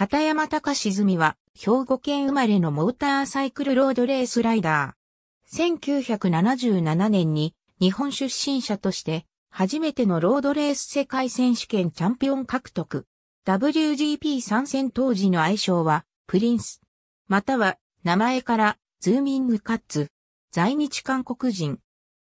片山隆泉は、兵庫県生まれのモーターサイクルロードレースライダー。1977年に、日本出身者として、初めてのロードレース世界選手権チャンピオン獲得。WGP 参戦当時の愛称は、プリンス。または、名前から、ズーミングカッツ。在日韓国人。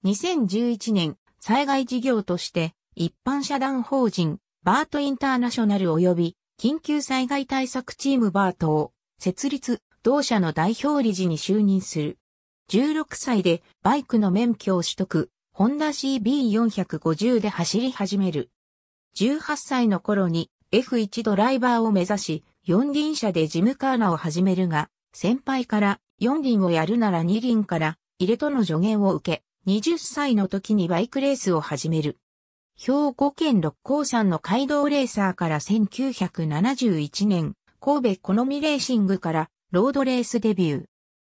2011年、災害事業として、一般社団法人、バートインターナショナル及び、緊急災害対策チームバートを設立、同社の代表理事に就任する。16歳でバイクの免許を取得、ホンダ CB450 で走り始める。18歳の頃に F1 ドライバーを目指し、四輪車でジムカーナを始めるが、先輩から四輪をやるなら二輪から入れとの助言を受け、20歳の時にバイクレースを始める。兵庫県六甲山の街道レーサーから1971年、神戸好みレーシングからロードレースデビュー。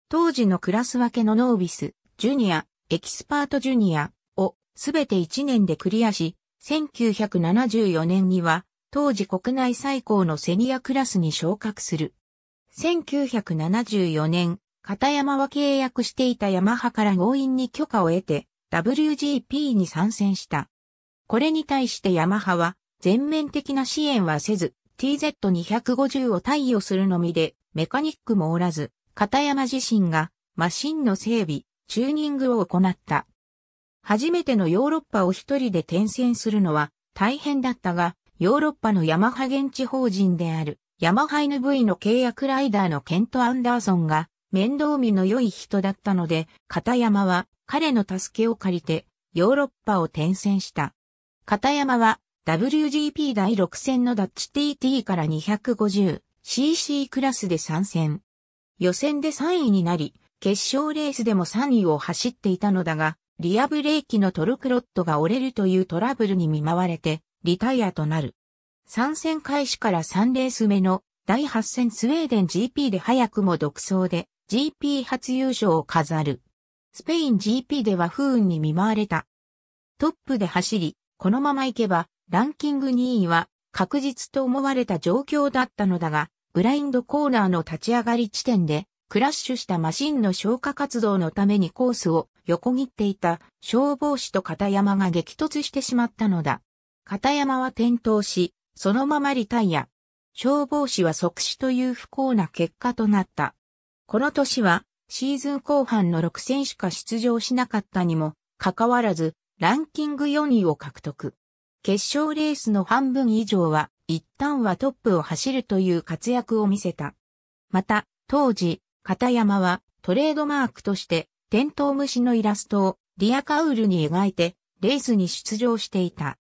当時のクラス分けのノービス、ジュニア、エキスパートジュニアをすべて1年でクリアし、1974年には当時国内最高のセニアクラスに昇格する。1974年、片山は契約していたヤマハから強引に許可を得て WGP に参戦した。これに対してヤマハは、全面的な支援はせず、TZ250 を対応するのみで、メカニックもおらず、片山自身が、マシンの整備、チューニングを行った。初めてのヨーロッパを一人で転戦するのは大変だったが、ヨーロッパのヤマハ現地法人である、ヤマハ NV の契約ライダーのケント・アンダーソンが、面倒見の良い人だったので、片山は彼の助けを借りて、ヨーロッパを転戦した。片山は WGP 第6戦のダッチ TT から 250cc クラスで参戦。予選で3位になり、決勝レースでも3位を走っていたのだが、リアブレーキのトルクロットが折れるというトラブルに見舞われて、リタイアとなる。参戦開始から3レース目の第8戦スウェーデン GP で早くも独走で GP 初優勝を飾る。スペイン GP では不運に見舞われた。トップで走り、このままいけば、ランキング2位は確実と思われた状況だったのだが、ブラインドコーナーの立ち上がり地点で、クラッシュしたマシンの消火活動のためにコースを横切っていた消防士と片山が激突してしまったのだ。片山は転倒し、そのままリタイア。消防士は即死という不幸な結果となった。この年はシーズン後半の6戦しか出場しなかったにもかかわらずランキング4位を獲得。決勝レースの半分以上は、一旦はトップを走るという活躍を見せた。また、当時、片山はトレードマークとして、テントウムシのイラストをリアカウルに描いて、レースに出場していた。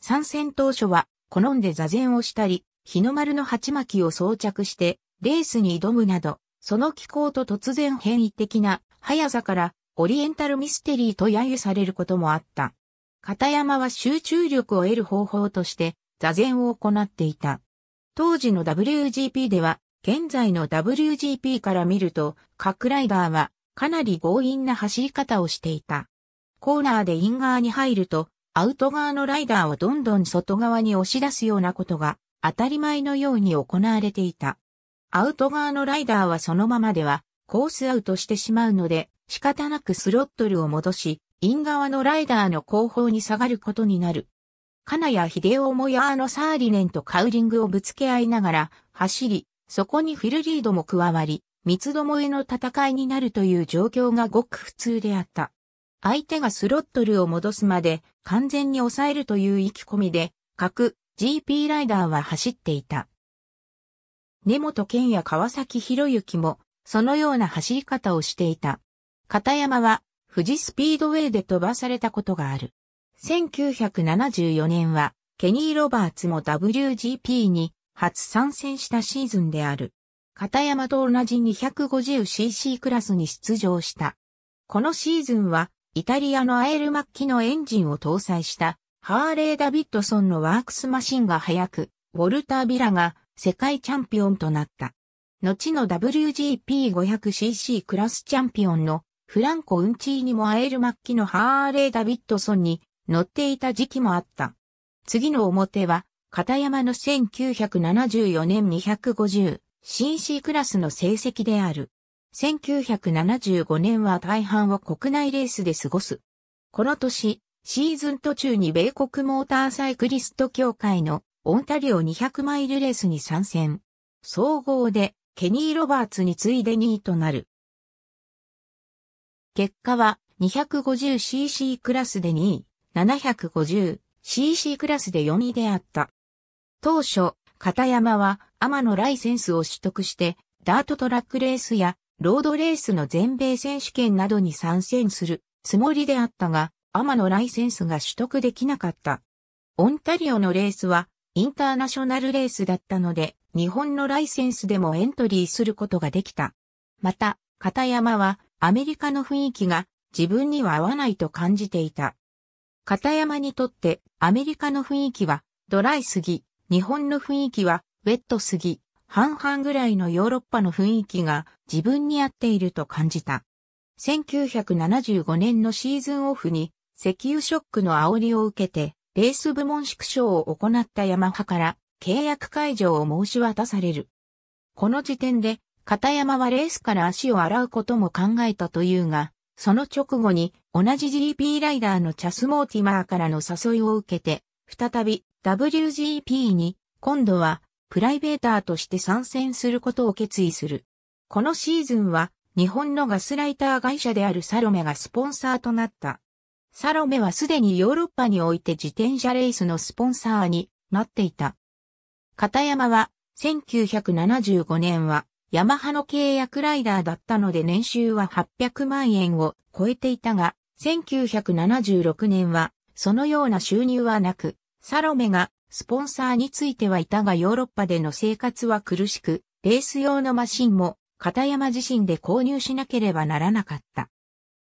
参戦当初は、好んで座禅をしたり、日の丸の鉢巻きを装着して、レースに挑むなど、その気候と突然変異的な速さからオリエンタルミステリーと揶揄されることもあった。片山は集中力を得る方法として座禅を行っていた。当時の WGP では、現在の WGP から見ると、各ライダーはかなり強引な走り方をしていた。コーナーでイン側に入ると、アウト側のライダーをどんどん外側に押し出すようなことが当たり前のように行われていた。アウト側のライダーはそのままではコースアウトしてしまうので、仕方なくスロットルを戻し、イン側のライダーの後方に下がることになる。金谷秀夫もヤーノ・サーリネンとカウリングをぶつけ合いながら走り、そこにフィルリードも加わり、三つどもえの戦いになるという状況がごく普通であった。相手がスロットルを戻すまで完全に抑えるという意気込みで、各 GP ライダーは走っていた。根本健や川崎博之もそのような走り方をしていた。片山は富士スピードウェイで飛ばされたことがある。1974年はケニー・ロバーツも WGP に初参戦したシーズンである。片山と同じ 250cc クラスに出場した。このシーズンはイタリアのアエルマッキのエンジンを搭載したハーレー・ダビッドソンのワークスマシンが速く、ウォルター・ビラが世界チャンピオンとなった。後の WGP500cc クラスチャンピオンのフランコ・ウンチーにも会える末期のハーレー・ダビッドソンに乗っていた時期もあった。次の表は、片山の1974年 250cc クラスの成績である。1975年は大半を国内レースで過ごす。この年、シーズン途中に米国モーターサイクリスト協会のオンタリオ200マイルレースに参戦。総合でケニー・ロバーツに次いで2位となる。結果は 250cc クラスで2位、750cc クラスで4位であった。当初、片山は天のライセンスを取得して、ダートトラックレースやロードレースの全米選手権などに参戦するつもりであったが、天のライセンスが取得できなかった。オンタリオのレースはインターナショナルレースだったので、日本のライセンスでもエントリーすることができた。また、片山はアメリカの雰囲気が自分には合わないと感じていた。片山にとってアメリカの雰囲気はドライすぎ、日本の雰囲気はウェットすぎ、半々ぐらいのヨーロッパの雰囲気が自分に合っていると感じた。1975年のシーズンオフに石油ショックの煽りを受けてレース部門縮小を行ったヤマハから契約解除を申し渡される。この時点で片山はレースから足を洗うことも考えたというが、その直後に同じ GP ライダーのチャス・モーティマーからの誘いを受けて、再び WGP に今度はプライベーターとして参戦することを決意する。このシーズンは日本のガスライター会社であるサロメがスポンサーとなった。サロメはすでにヨーロッパにおいて自転車レースのスポンサーになっていた。片山は1975年はヤマハの契約ライダーだったので年収は800万円を超えていたが、1976年はそのような収入はなく、サロメがスポンサーについてはいたがヨーロッパでの生活は苦しく、レース用のマシンも片山自身で購入しなければならなかった。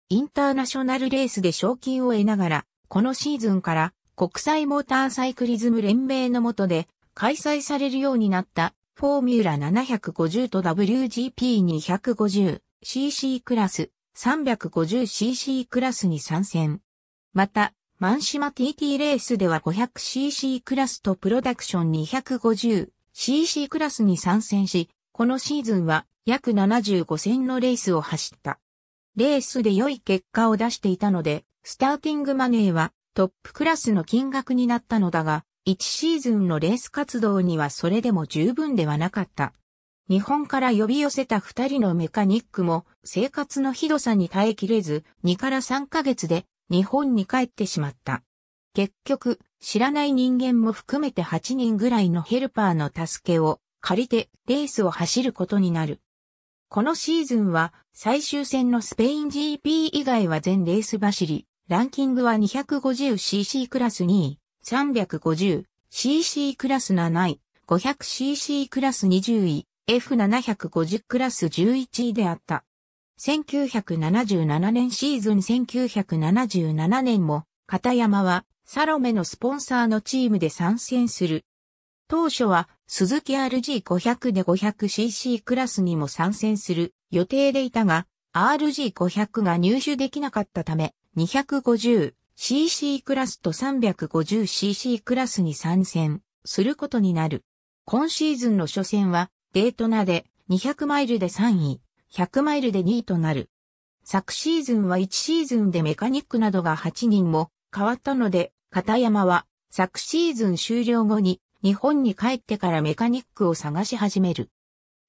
インターナショナルレースで賞金を得ながら、このシーズンから国際モーターサイクリズム連盟の下で開催されるようになったフォーミュラ750と WGP250cc クラス、350cc クラスに参戦。また、マンシマ TT レースでは 500cc クラスとプロダクション 250cc クラスに参戦し、このシーズンは約75戦のレースを走った。レースで良い結果を出していたので、スターティングマネーはトップクラスの金額になったのだが、1シーズンのレース活動にはそれでも十分ではなかった。日本から呼び寄せた2人のメカニックも生活のひどさに耐えきれず2から3ヶ月で日本に帰ってしまった。結局、知らない人間も含めて8人ぐらいのヘルパーの助けを借りてレースを走ることになる。このシーズンは最終戦のスペイン GP 以外は全レース走り、ランキングは 250cc クラス2位、350cc クラス7位、500cc クラス20位、F750 クラス11位であった。1977年シーズン1977年も、片山はサロメのスポンサーのチームで参戦する。当初は鈴木 RG500 で 500cc クラスにも参戦する予定でいたが、RG500 が入手できなかったため、250 CC クラスと 350cc クラスに参戦することになる。今シーズンの初戦はデートナで200マイルで3位、100マイルで2位となる。昨シーズンは1シーズンでメカニックなどが8人も変わったので、片山は昨シーズン終了後に日本に帰ってからメカニックを探し始める。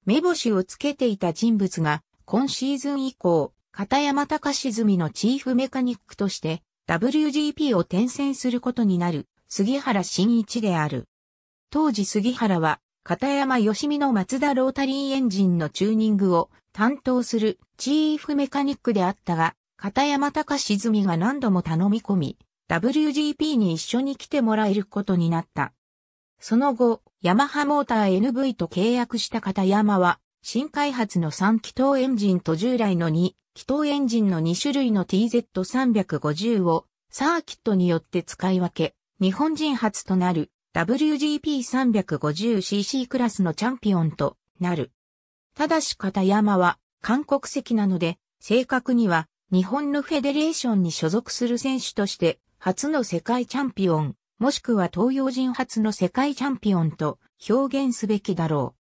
目星をつけていた人物が今シーズン以降、片山隆みのチーフメカニックとして WGP を転戦することになる杉原慎一である。当時杉原は片山義美の松田ロータリーエンジンのチューニングを担当するチーフメカニックであったが、片山隆泉が何度も頼み込み、WGP に一緒に来てもらえることになった。その後、ヤマハモーター NV と契約した片山は、新開発の3気筒エンジンと従来の2気筒エンジンの2種類の TZ350 をサーキットによって使い分け、日本人初となる WGP350cc クラスのチャンピオンとなる。ただし片山は韓国籍なので、正確には日本のフェデレーションに所属する選手として初の世界チャンピオン、もしくは東洋人初の世界チャンピオンと表現すべきだろ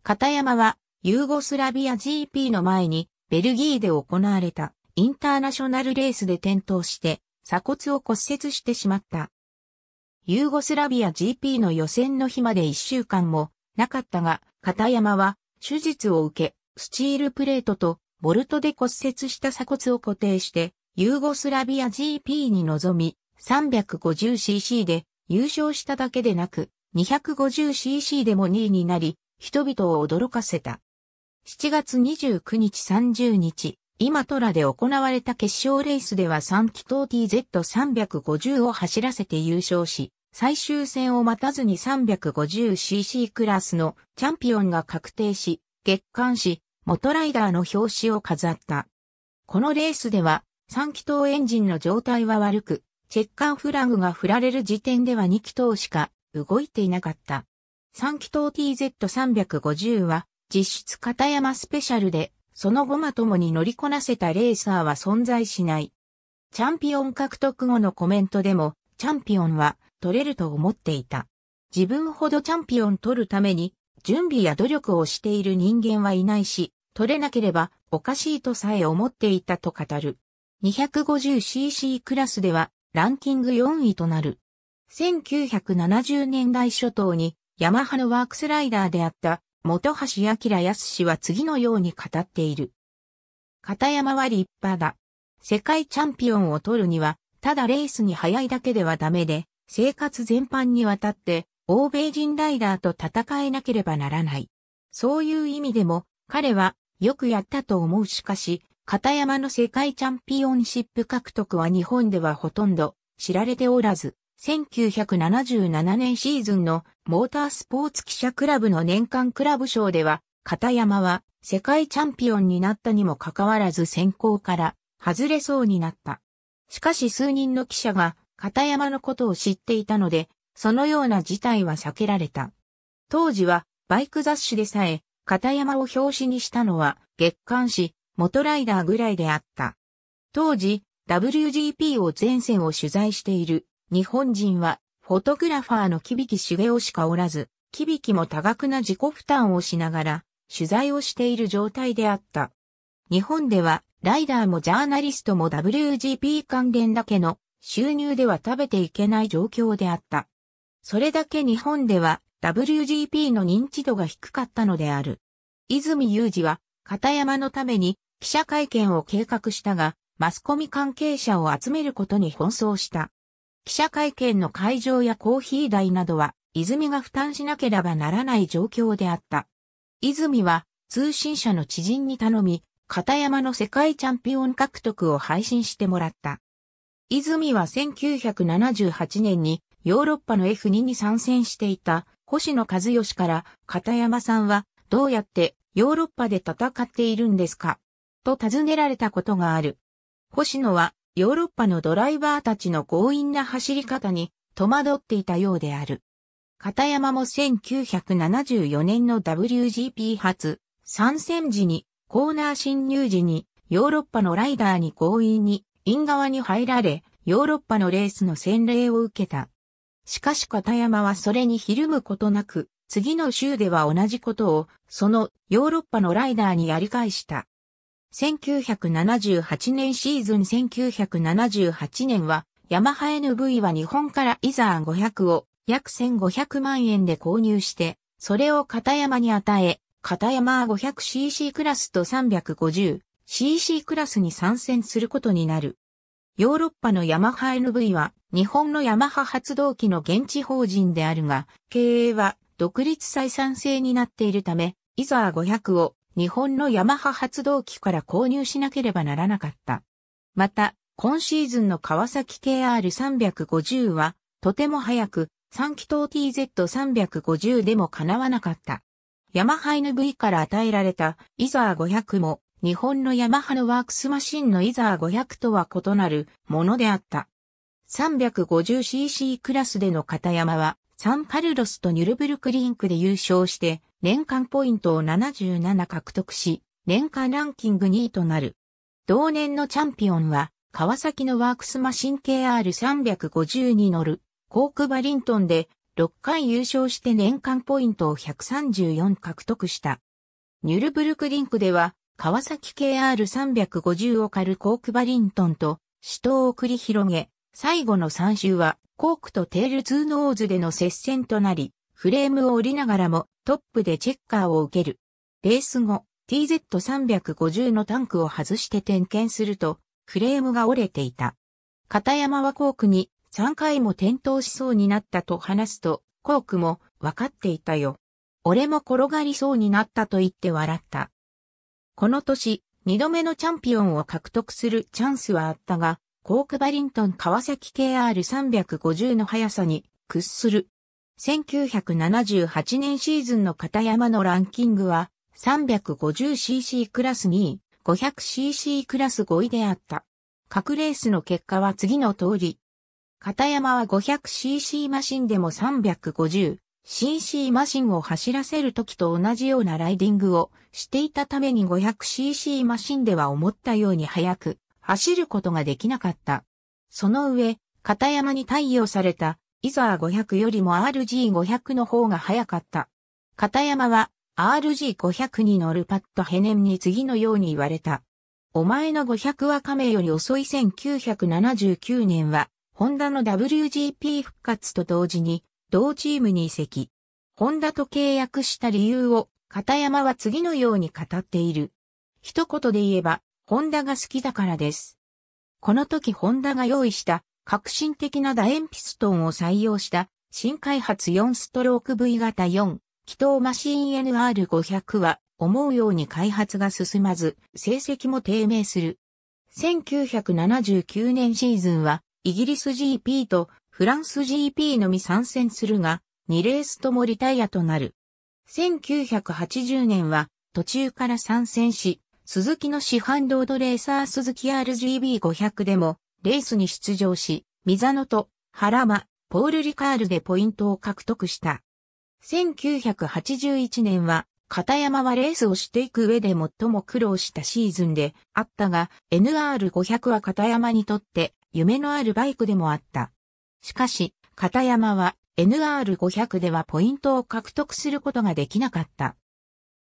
う。片山はユーゴスラビア GP の前にベルギーで行われたインターナショナルレースで転倒して鎖骨を骨折してしまった。ユーゴスラビア GP の予選の日まで1週間もなかったが、片山は手術を受け、スチールプレートとボルトで骨折した鎖骨を固定して、ユーゴスラビア GP に臨み、350cc で優勝しただけでなく、250cc でも2位になり、人々を驚かせた。7月29日30日、今トラで行われた決勝レースでは3気筒 TZ350 を走らせて優勝し、最終戦を待たずに 350cc クラスのチャンピオンが確定し、月刊誌、元ライダーの表紙を飾った。このレースでは、3気筒エンジンの状態は悪く、チェッカーフラグが振られる時点では2気筒しか動いていなかった。3気筒 TZ350 は実質片山スペシャルで、その後まともに乗りこなせたレーサーは存在しない。チャンピオン獲得後のコメントでも、チャンピオンは取れると思っていた。自分ほどチャンピオン取るために、準備や努力をしている人間はいないし、取れなければおかしいとさえ思っていたと語る。250cc クラスではランキング4位となる。1970年代初頭にヤマハのワークスライダーであった元橋明康氏は次のように語っている。片山は立派だ。世界チャンピオンを取るには、ただレースに速いだけではダメで、生活全般にわたって、欧米人ライダーと戦えなければならない。そういう意味でも、彼は、よくやったと思うしかし、片山の世界チャンピオンシップ獲得は日本ではほとんど知られておらず、1977年シーズンのモータースポーツ記者クラブの年間クラブ賞では、片山は世界チャンピオンになったにもかかわらず選考から外れそうになった。しかし数人の記者が片山のことを知っていたので、そのような事態は避けられた。当時はバイク雑誌でさえ片山を表紙にしたのは月刊誌元ライダーぐらいであった。当時 WGP を全線を取材している日本人はフォトグラファーの木引茂雄しかおらず、木引も多額な自己負担をしながら取材をしている状態であった。日本ではライダーもジャーナリストも WGP 関連だけの収入では食べていけない状況であった。それだけ日本では WGP の認知度が低かったのである。泉雄二は片山のために記者会見を計画したが、マスコミ関係者を集めることに奔走した。記者会見の会場やコーヒー代などは、泉が負担しなければならない状況であった。泉は、通信社の知人に頼み、片山の世界チャンピオン獲得を配信してもらった。泉は1978年にヨーロッパの F2 に参戦していた星野和義から片山さんはどうやってヨーロッパで戦っているんですかと尋ねられたことがある。星野はヨーロッパのドライバーたちの強引な走り方に戸惑っていたようである。片山も1974年の WGP 初参戦時にコーナー侵入時にヨーロッパのライダーに強引にイン側に入られヨーロッパのレースの洗礼を受けた。しかし片山はそれにひるむことなく次の週では同じことをそのヨーロッパのライダーにやり返した。1978年シーズン1978年は、ヤマハ NV は日本からイザー500を約1500万円で購入して、それを片山に与え、片山 500cc クラスと 350cc クラスに参戦することになる。ヨーロッパのヤマハ NV は日本のヤマハ発動機の現地法人であるが、経営は独立採算制になっているため、イザー500を日本のヤマハ発動機から購入しなければならなかった。また、今シーズンの川崎 KR350 は、とても早く、3気筒 TZ350 でも叶わなかった。ヤマハ NV から与えられたイザー500も、日本のヤマハのワークスマシンのイザー500とは異なるものであった。350cc クラスでの片山は、サンカルロスとニュルブルクリンクで優勝して、年間ポイントを77獲得し、年間ランキング2位となる。同年のチャンピオンは、川崎のワークスマシン KR350 に乗る、コークバリントンで6回優勝して年間ポイントを134獲得した。ニュルブルクリンクでは、川崎 KR350 を狩るコークバリントンと死闘を繰り広げ、最後の3周はコークとテールツーノーズでの接戦となり、フレームを降りながらもトップでチェッカーを受ける。レース後、TZ350 のタンクを外して点検すると、フレームが折れていた。片山はコークに3回も転倒しそうになったと話すと、コークもわかっていたよ。俺も転がりそうになったと言って笑った。この年、二度目のチャンピオンを獲得するチャンスはあったが、コークバリントン川崎 KR350 の速さに屈する1978年シーズンの片山のランキングは 350cc クラス2位、500cc クラス5位であった。各レースの結果は次の通り。片山は 500cc マシンでも 350cc マシンを走らせる時と同じようなライディングをしていたために 500cc マシンでは思ったように速く走ることができなかった。その上、片山に対応されたイザー500よりも RG500 の方が早かった。片山は RG500 に乗るパッドヘネンに次のように言われた。お前の500は亀より遅い1979年は、ホンダの WGP 復活と同時に、同チームに移籍。ホンダと契約した理由を、片山は次のように語っている。一言で言えば、ホンダが好きだからです。この時ホンダが用意した革新的な楕円ピストンを採用した新開発4ストローク V 型4気筒マシン NR500 は思うように開発が進まず成績も低迷する。1979年シーズンはイギリス GP とフランス GP のみ参戦するが2レースともリタイアとなる。1980年は途中から参戦し、鈴木の市販ロードレーサー鈴木 RGB500 でもレースに出場し、ミザノとハラマ、ポール・リカールでポイントを獲得した。1981年は、片山はレースをしていく上で最も苦労したシーズンであったが、NR500 は片山にとって夢のあるバイクでもあった。しかし、片山は NR500 ではポイントを獲得することができなかった。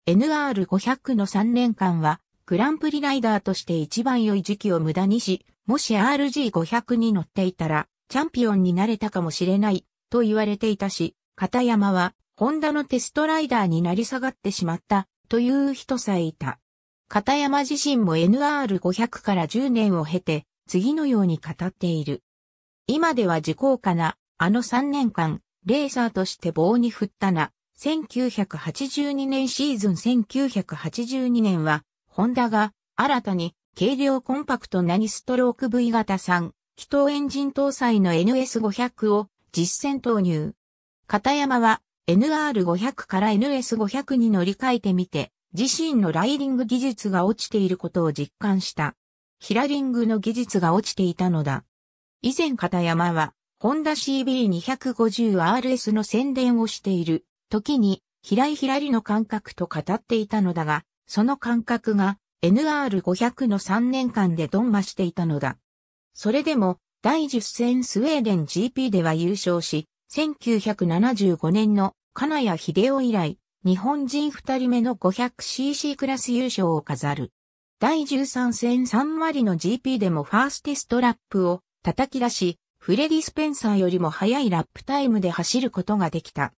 NR500 の3年間はグランプリライダーとして一番良い時期を無駄にし、もし RG500 に乗っていたら、チャンピオンになれたかもしれない、と言われていたし、片山は、ホンダのテストライダーになり下がってしまった、という人さえいた。片山自身も NR500 から10年を経て、次のように語っている。今では時効かな、あの3年間、レーサーとして棒に振ったな、1982年シーズン1982年は、ホンダが、新たに、軽量コンパクトなニストローク V 型3、気筒エンジン搭載の NS500 を実戦投入。片山は NR500 から NS500 に乗り換えてみて、自身のライディング技術が落ちていることを実感した。ヒラリングの技術が落ちていたのだ。以前片山は、ホンダ CB250RS の宣伝をしている時に、平井ひらりの感覚と語っていたのだが、その感覚が NR500 の3年間で鈍増していたのだ。それでも、第10戦スウェーデン GP では優勝し、1975年の金谷秀夫以来、日本人2人目の 500cc クラス優勝を飾る。第13戦3割の GP でもファーステストラップを叩き出し、フレディ・スペンサーよりも速いラップタイムで走ることができた。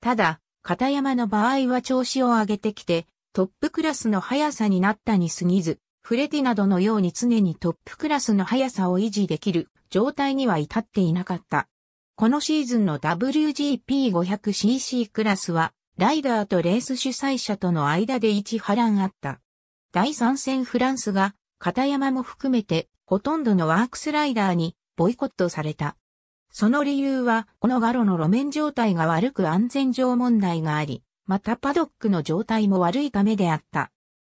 ただ、片山の場合は調子を上げてきて、トップクラスの速さになったに過ぎず、フレティなどのように常にトップクラスの速さを維持できる状態には至っていなかった。このシーズンの WGP500cc クラスは、ライダーとレース主催者との間で一波乱あった。第3戦フランスが、片山も含めて、ほとんどのワークスライダーにボイコットされた。その理由は、このガロの路面状態が悪く安全上問題があり、またパドックの状態も悪いためであった。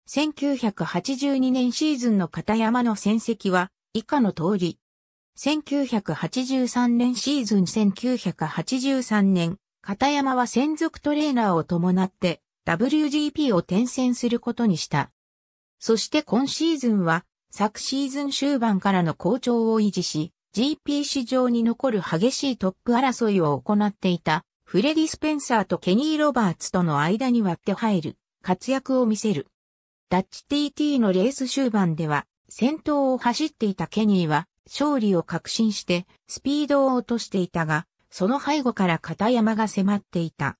1982年シーズンの片山の戦績は以下の通り。1983年シーズン1983年、片山は専属トレーナーを伴って WGP を転戦することにした。そして今シーズンは昨シーズン終盤からの好調を維持し、GP 市場に残る激しいトップ争いを行っていたフレディ・スペンサーとケニー・ロバーツとの間に割って入る活躍を見せる。ダッチ TT のレース終盤では、先頭を走っていたケニーは勝利を確信してスピードを落としていたが、その背後から片山が迫っていた。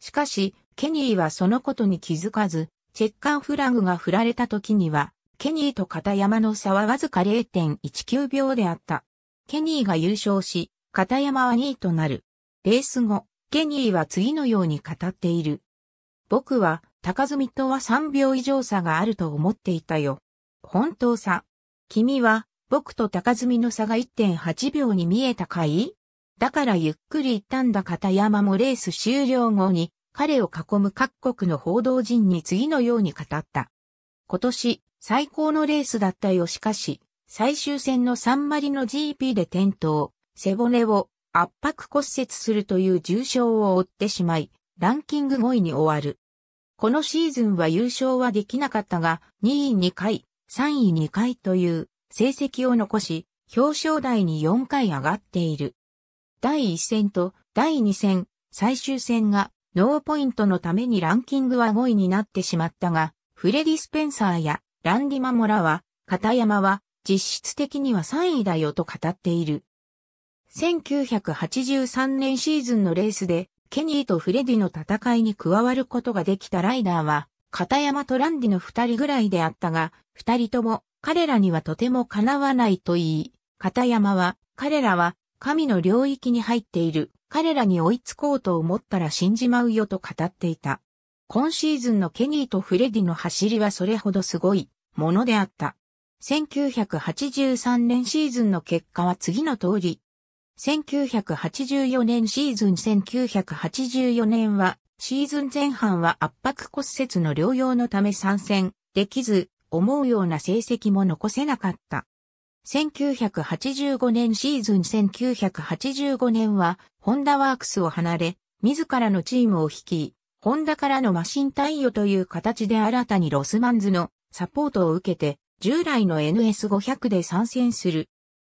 しかし、ケニーはそのことに気づかず、チェッカーフラグが振られた時には、ケニーと片山の差はわずか0.19秒であった。ケニーが優勝し、片山は2位となる。レース後、ケニーは次のように語っている。僕は、高積とは3秒以上差があると思っていたよ。本当さ。君は、僕と高積の差が1.8秒に見えたかいだからゆっくり行ったんだ片山もレース終了後に、彼を囲む各国の報道陣に次のように語った。今年、最高のレースだったよしかし、最終戦のサンマリの GP で転倒、背骨を圧迫骨折するという重傷を負ってしまい、ランキング5位に終わる。このシーズンは優勝はできなかったが、2位2回、3位2回という成績を残し、表彰台に4回上がっている。第1戦と第2戦、最終戦がノーポイントのためにランキングは5位になってしまったが、フレディ・スペンサーやランディ・マモラは、片山は実質的には3位だよと語っている。1983年シーズンのレースで、ケニーとフレディの戦いに加わることができたライダーは、片山とランディの二人ぐらいであったが、二人とも彼らにはとても叶わないと言い、片山は、彼らは神の領域に入っている、彼らに追いつこうと思ったら死んじまうよと語っていた。今シーズンのケニーとフレディの走りはそれほどすごいものであった。1983年シーズンの結果は次の通り、1984年シーズン1984年は、シーズン前半は圧迫骨折の療養のため参戦できず、思うような成績も残せなかった。1985年シーズン1985年は、ホンダワークスを離れ、自らのチームを率い、ホンダからのマシン対応という形で新たにロスマンズのサポートを受けて、従来の NS500 で参戦する。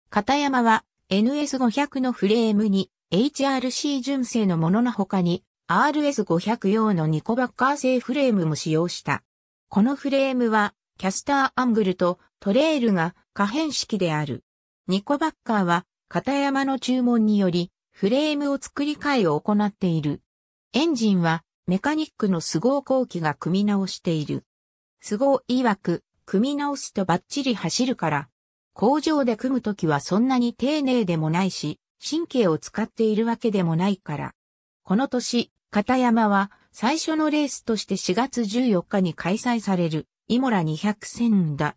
片山は NS500 のフレームに HRC 純正のものの他に RS500 用のニコバッカー製フレームも使用した。このフレームはキャスターアングルとトレールが可変式である。ニコバッカーは片山の注文によりフレームを作り替えを行っている。エンジンはメカニックのスゴー後期が組み直している。スゴー曰く組み直すとバッチリ走るから工場で組むときはそんなに丁寧でもないし、神経を使っているわけでもないから。この年、片山は最初のレースとして4月14日に開催されるイモラ200戦だ。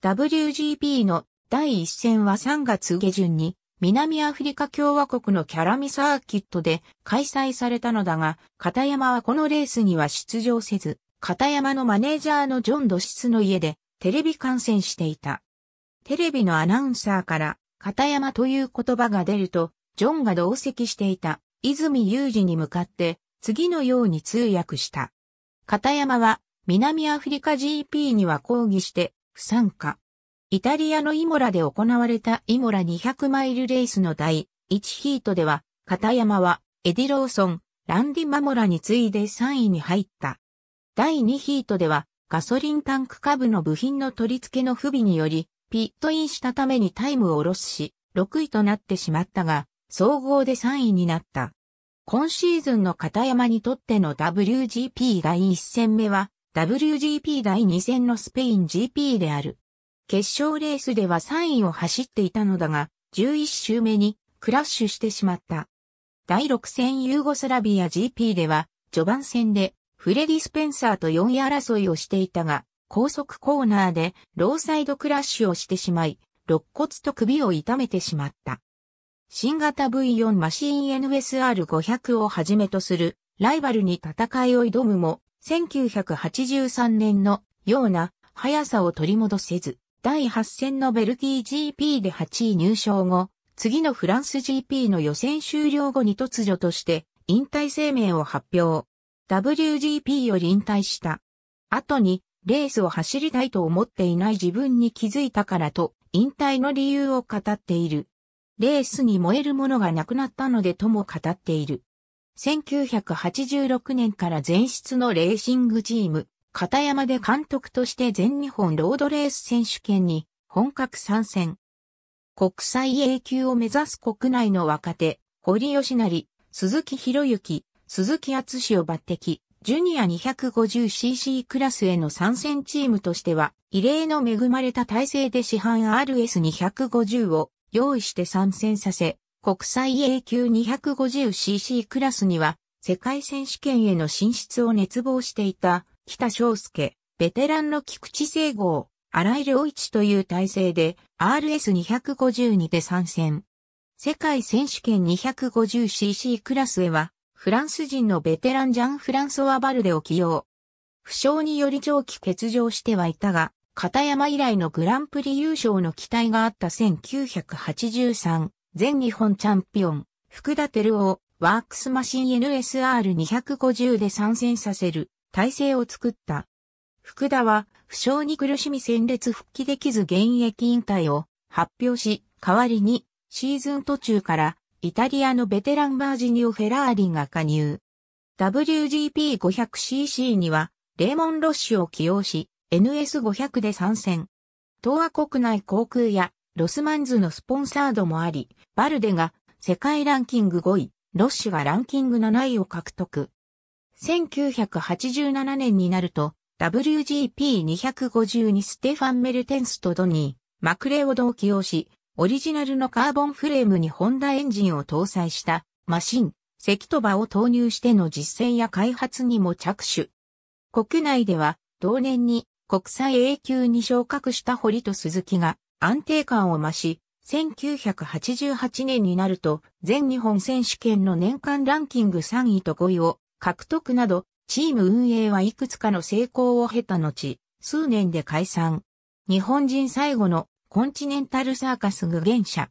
WGP の第1戦は3月下旬に南アフリカ共和国のキャラミサーキットで開催されたのだが、片山はこのレースには出場せず、片山のマネージャーのジョン・ドシスの家でテレビ観戦していた。テレビのアナウンサーから、片山という言葉が出ると、ジョンが同席していた、泉雄二に向かって、次のように通訳した。片山は、南アフリカ GP には抗議して、不参加。イタリアのイモラで行われたイモラ200マイルレースの第1ヒートでは、片山は、エディ・ローソン、ランディ・マモラに次いで3位に入った。第2ヒートでは、ガソリンタンク下部の部品の取り付けの不備により、ピットインしたためにタイムを下ろし、6位となってしまったが、総合で3位になった。今シーズンの片山にとっての WGP 第1戦目は、WGP 第2戦のスペイン GP である。決勝レースでは3位を走っていたのだが、11周目にクラッシュしてしまった。第6戦ユーゴスラビア GP では、序盤戦でフレディ・スペンサーと4位争いをしていたが、高速コーナーでローサイドクラッシュをしてしまい、肋骨と首を痛めてしまった。新型 V4 マシン NSR500 をはじめとするライバルに戦いを挑むも、1983年のような速さを取り戻せず、第8戦のベルギー GP で8位入賞後、次のフランス GP の予選終了後に突如として引退声明を発表。WGP より引退した。後にレースを走りたいと思っていない自分に気づいたからと、引退の理由を語っている。レースに燃えるものがなくなったのでとも語っている。1986年から前室のレーシングチーム、片山で監督として全日本ロードレース選手権に本格参戦。国際 A 級を目指す国内の若手、堀吉成、鈴木博之、鈴木厚を抜擢、ジュニア 250cc クラスへの参戦チームとしては、異例の恵まれた体制で市販 RS250 を用意して参戦させ、国際 A 級 250cc クラスには、世界選手権への進出を熱望していた、北翔介、ベテランの菊池聖郷、荒井良一という体制で RS250 にて参戦。世界選手権 250cc クラスへはフランス人のベテランジャン・フランソワ・バルデを起用。負傷により長期欠場してはいたが、片山以来のグランプリ優勝の期待があった1983、全日本チャンピオン、福田照夫、ワークスマシン NSR250 で参戦させる体制を作った。福田は、負傷に苦しみ戦列復帰できず現役引退を発表し、代わりにシーズン途中からイタリアのベテランバージニオ・フェラーリが加入。WGP500cc には、レーモン・ロッシュを起用し、NS500 で参戦。東亜国内航空やロスマンズのスポンサードもあり、バルデが世界ランキング5位、ロッシュがランキング7位を獲得。1987年になると、WGP250 にステファン・メルテンスとドニー、マクレオドを起用し、オリジナルのカーボンフレームにホンダエンジンを搭載したマシン、石飛ばを投入しての実践や開発にも着手。国内では同年に国際 A 級に昇格した堀と鈴木が安定感を増し、1988年になると全日本選手権の年間ランキング3位と5位を獲得など、チーム運営はいくつかの成功を経た後、数年で解散。日本人最後のコンチネンタルサーカス具現車。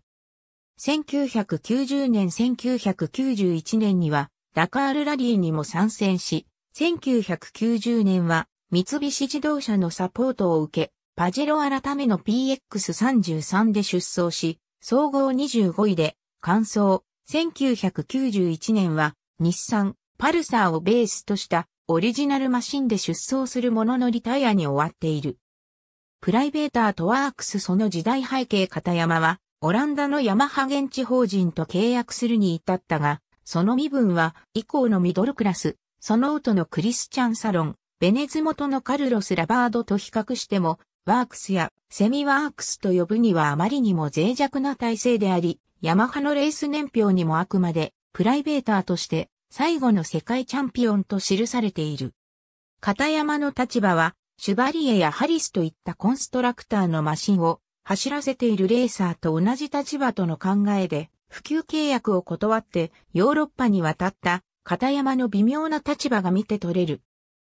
1990年1991年には、ダカールラリーにも参戦し、1990年は、三菱自動車のサポートを受け、パジェロ改めの PX33 で出走し、総合25位で、完走。1991年は、日産、パルサーをベースとした、オリジナルマシンで出走するもののリタイアに終わっている。プライベーターとワークスその時代背景片山は、オランダのヤマハ現地法人と契約するに至ったが、その身分は以降のミドルクラス、その後のクリスチャンサロン、ベネズ元のカルロス・ラバードと比較しても、ワークスやセミワークスと呼ぶにはあまりにも脆弱な体制であり、ヤマハのレース年表にもあくまでプライベーターとして最後の世界チャンピオンと記されている。片山の立場はシュバリエやハリスといったコンストラクターのマシンを走らせているレーサーと同じ立場との考えで普及契約を断ってヨーロッパに渡った片山の微妙な立場が見て取れる。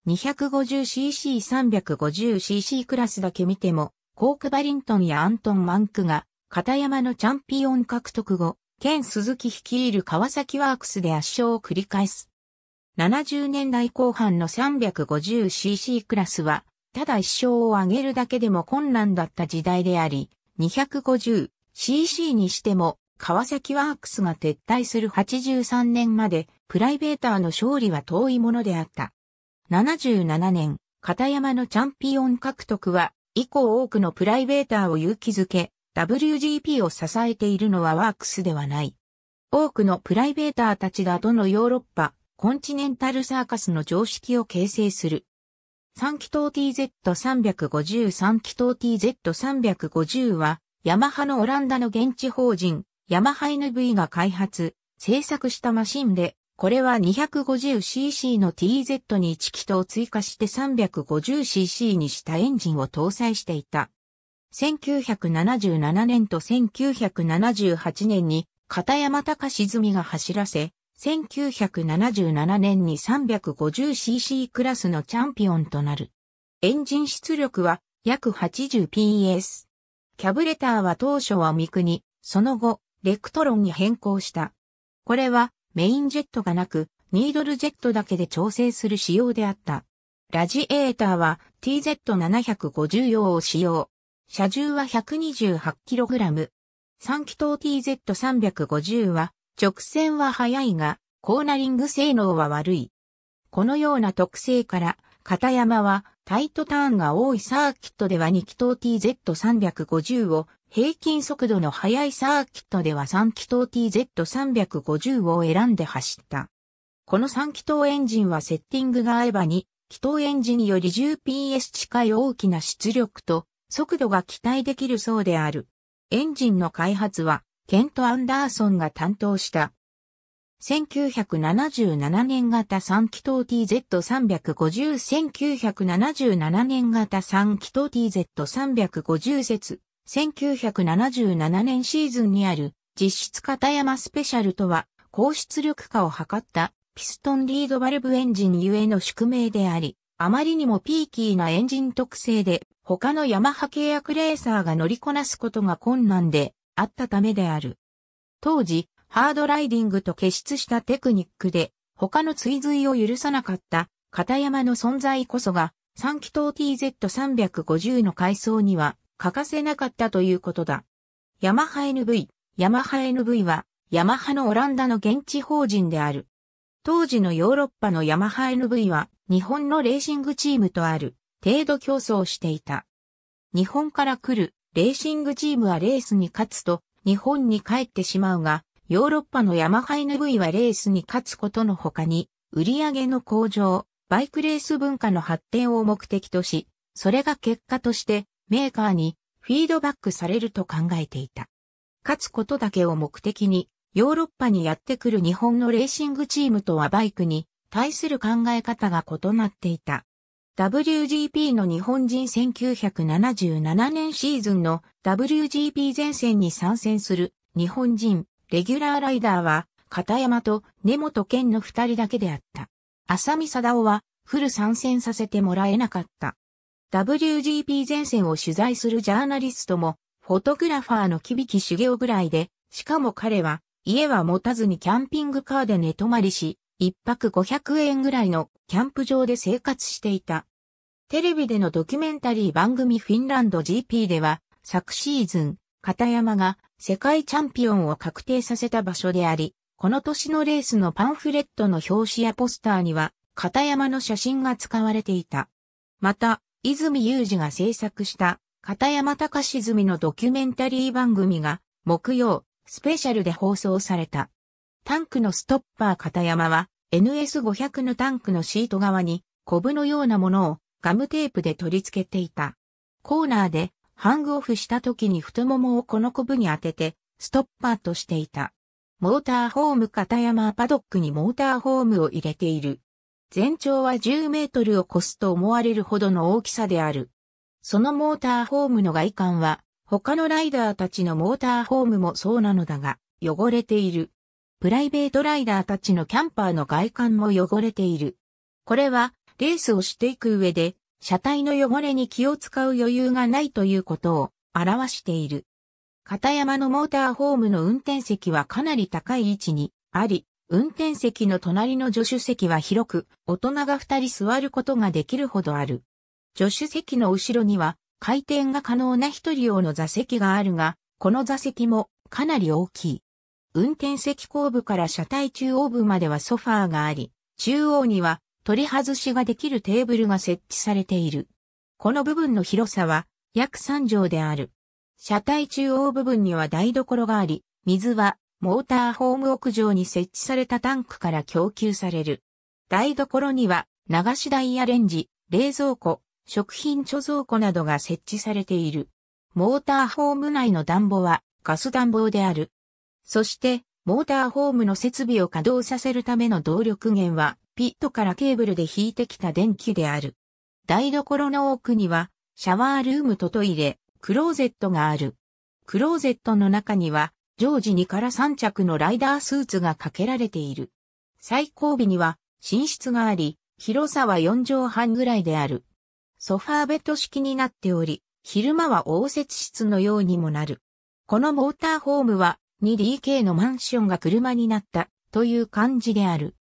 250cc350cc クラスだけ見ても、コークバリントンやアントン・マンクが、片山のチャンピオン獲得後、県鈴木率いる川崎ワークスで圧勝を繰り返す。70年代後半の 350cc クラスは、ただ一生を上げるだけでも困難だった時代であり、250cc にしても、川崎ワークスが撤退する83年まで、プライベーターの勝利は遠いものであった。77年、片山のチャンピオン獲得は、以降多くのプライベーターを勇気づけ、WGP を支えているのはワークスではない。多くのプライベーターたちがどのヨーロッパ、コンチネンタルサーカスの常識を形成する。3気筒 TZ353 気筒 TZ350 は、ヤマハのオランダの現地法人、ヤマハ NV が開発、製作したマシンで、これは 250cc の TZ に1気筒を追加して 350cc にしたエンジンを搭載していた。1977年と1978年に片山隆泉が走らせ、1977年に 350cc クラスのチャンピオンとなる。エンジン出力は約 80PS。キャブレターは当初はミクに、その後、レクトロンに変更した。これはメインジェットがなく、ニードルジェットだけで調整する仕様であった。ラジエーターは TZ750 用を使用。車重は 128kg。3気筒 TZ350 は直線は速いが、コーナリング性能は悪い。このような特性から、片山はタイトターンが多いサーキットでは2気筒 TZ350 を、平均速度の速いサーキットでは3気筒 TZ350 を選んで走った。この3気筒エンジンはセッティングが合えば2気筒エンジンより 10PS 近い大きな出力と速度が期待できるそうである。エンジンの開発はケント・アンダーソンが担当した。1977年型3気筒 TZ3501977 年型3気筒 TZ350 節1977年シーズンにある実質片山スペシャルとは高出力化を図ったピストンリードバルブエンジンゆえの宿命であり、あまりにもピーキーなエンジン特性で他のヤマハ契約レーサーが乗りこなすことが困難であったためである。当時、ハードライディングと結出したテクニックで、他の追随を許さなかった片山の存在こそが、3気筒 TZ350 の改装には欠かせなかったということだ。ヤマハ NV、ヤマハ NV は、ヤマハのオランダの現地法人である。当時のヨーロッパのヤマハ NV は、日本のレーシングチームとある、程度競争していた。日本から来るレーシングチームはレースに勝つと日本に帰ってしまうが、ヨーロッパのヤマハ NV はレースに勝つことの他に、売上の向上、バイクレース文化の発展を目的とし、それが結果としてメーカーにフィードバックされると考えていた。勝つことだけを目的に、ヨーロッパにやってくる日本のレーシングチームとはバイクに対する考え方が異なっていた。WGP の日本人1977年シーズンの WGP 前線に参戦する日本人レギュラーライダーは片山と根本健の二人だけであった。浅見貞夫はフル参戦させてもらえなかった。WGP 前線を取材するジャーナリストもフォトグラファーの木引修行ぐらいで、しかも彼は家は持たずにキャンピングカーで寝泊まりし、一泊500円ぐらいのキャンプ場で生活していた。テレビでのドキュメンタリー番組フィンランド GP では、昨シーズン、片山が世界チャンピオンを確定させた場所であり、この年のレースのパンフレットの表紙やポスターには、片山の写真が使われていた。また、泉雄二が制作した片山隆泉のドキュメンタリー番組が木曜スペシャルで放送された。タンクのストッパー片山は NS500 のタンクのシート側にコブのようなものをガムテープで取り付けていた。コーナーでハングオフした時に太ももをこのコブに当ててストッパーとしていた。モーターホーム片山パドックにモーターホームを入れている。全長は10メートルを超すと思われるほどの大きさである。そのモーターホームの外観は他のライダーたちのモーターホームもそうなのだが汚れている。プライベートライダーたちのキャンパーの外観も汚れている。これは、レースをしていく上で、車体の汚れに気を使う余裕がないということを表している。片山のモーターホームの運転席はかなり高い位置にあり、運転席の隣の助手席は広く、大人が二人座ることができるほどある。助手席の後ろには、回転が可能な一人用の座席があるが、この座席もかなり大きい。運転席後部から車体中央部まではソファーがあり、中央には取り外しができるテーブルが設置されている。この部分の広さは約3畳である。車体中央部分には台所があり、水はモーターホーム屋上に設置されたタンクから供給される。台所には流し台やレンジ、冷蔵庫、食品貯蔵庫などが設置されている。モーターホーム内の暖房はガス暖房である。そして、モーターホームの設備を稼働させるための動力源は、ピットからケーブルで引いてきた電気である。台所の奥には、シャワールームとトイレ、クローゼットがある。クローゼットの中には、常時2から3着のライダースーツがかけられている。最後尾には、寝室があり、広さは4畳半ぐらいである。ソファーベッド式になっており、昼間は応接室のようにもなる。このモーターホームは 2DK のマンションが車になったという感じである。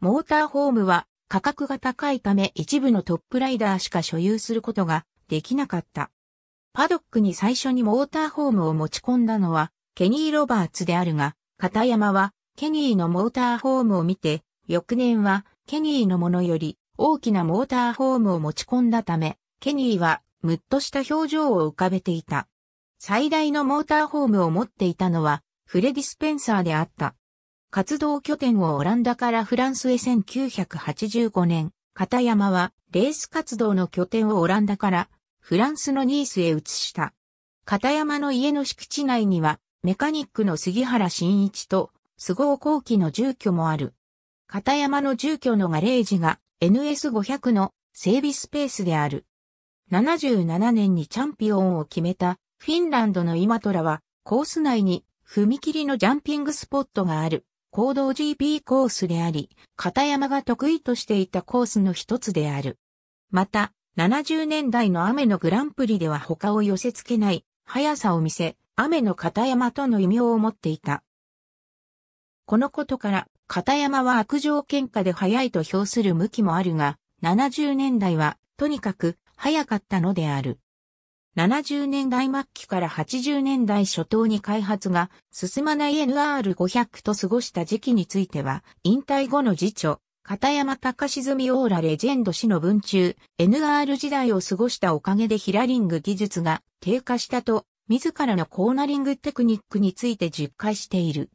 モーターホームは価格が高いため一部のトップライダーしか所有することができなかった。パドックに最初にモーターホームを持ち込んだのはケニー・ロバーツであるが、片山はケニーのモーターホームを見て、翌年はケニーのものより大きなモーターホームを持ち込んだため、ケニーはムッとした表情を浮かべていた。最大のモーターホームを持っていたのはフレディ・スペンサーであった。活動拠点をオランダからフランスへ1985年、片山はレース活動の拠点をオランダからフランスのニースへ移した。片山の家の敷地内にはメカニックの杉原慎一と菅生後期の住居もある。片山の住居のガレージが NS500 の整備スペースである。77年にチャンピオンを決めたフィンランドのイマトラはコース内に踏切のジャンピングスポットがある、行動 GP コースであり、片山が得意としていたコースの一つである。また、70年代の雨のグランプリでは他を寄せ付けない、速さを見せ、雨の片山との異名を持っていた。このことから、片山は悪条喧嘩で速いと評する向きもあるが、70年代は、とにかく、速かったのである。70年代末期から80年代初頭に開発が進まない NR500 と過ごした時期については、引退後の次長、片山隆泉オーラレジェンド氏の文中、NR 時代を過ごしたおかげでヒラリング技術が低下したと、自らのコーナリングテクニックについて10回している。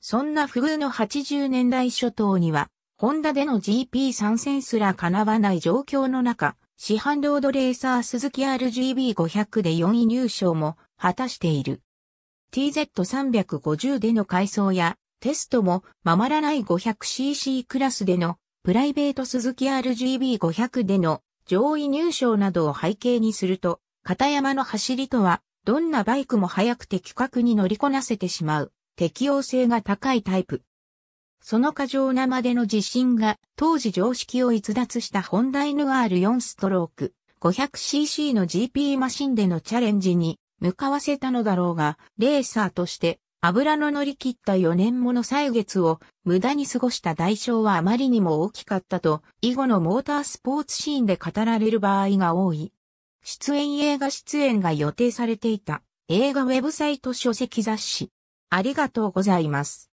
そんな不遇の80年代初頭には、ホンダでの GP 参戦すら叶わない状況の中、市販ロードレーサー鈴木 RGB500 で4位入賞も果たしている。TZ350 での改装やテストも守らない 500cc クラスでのプライベート鈴木 RGB500 での上位入賞などを背景にすると、片山の走りとはどんなバイクも速くて規格に乗りこなせてしまう適応性が高いタイプ。その過剰なまでの自信が当時常識を逸脱したホンダ NR4 ストローク 500cc の GP マシンでのチャレンジに向かわせたのだろうが、レーサーとして油の乗り切った4年もの歳月を無駄に過ごした代償はあまりにも大きかったと、以後のモータースポーツシーンで語られる場合が多い。出演映画出演が予定されていた映画ウェブサイト書籍雑誌。ありがとうございます。